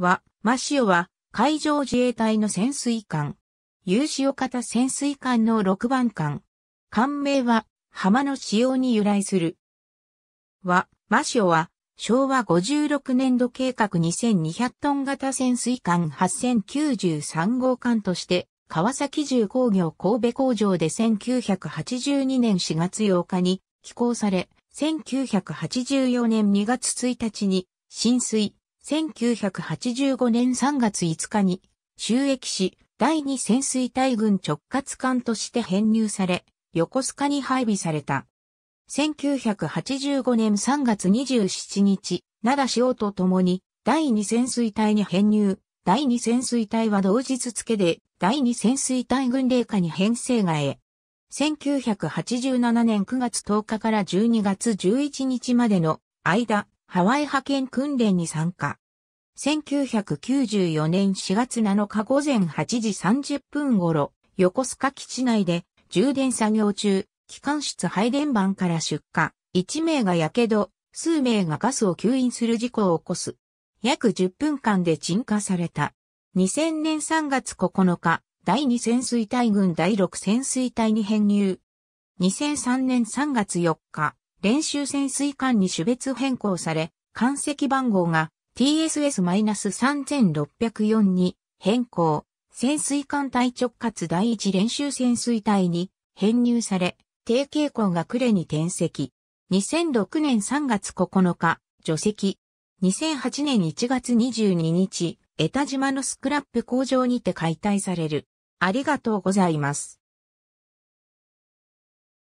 は、マシオは海上自衛隊の潜水艦。有塩型潜水艦の6番艦。艦名は浜の使用に由来する。は、マシオは昭和56年度計画2200トン型潜水艦8093号艦として、川崎重工業神戸工場で1982年4月8日に寄港され、1984年2月1日に浸水、1985年3月5日に、収益し、第二潜水隊軍直轄艦として編入され、横須賀に配備された。1985年3月27日、奈良潮と共に、第二潜水隊に編入。第二潜水隊は同日付で、第二潜水隊軍令下に編成がえ。1987年9月10日から12月11日までの間、ハワイ派遣訓練に参加。1994年4月7日午前8時30分頃、横須賀基地内で充電作業中、機関室配電盤から出火、1名が火傷、数名がガスを吸引する事故を起こす。約10分間で沈下された。2000年3月9日、第2潜水隊軍第6潜水隊に編入。2003年3月4日、練習潜水艦に種別変更され、艦籍番号が TSS-3604 に変更。潜水艦隊直轄第一練習潜水隊に編入され、低傾向が呉に転籍。2006年3月9日、除籍。2008年1月22日、江田島のスクラップ工場にて解体される。ありがとうございます。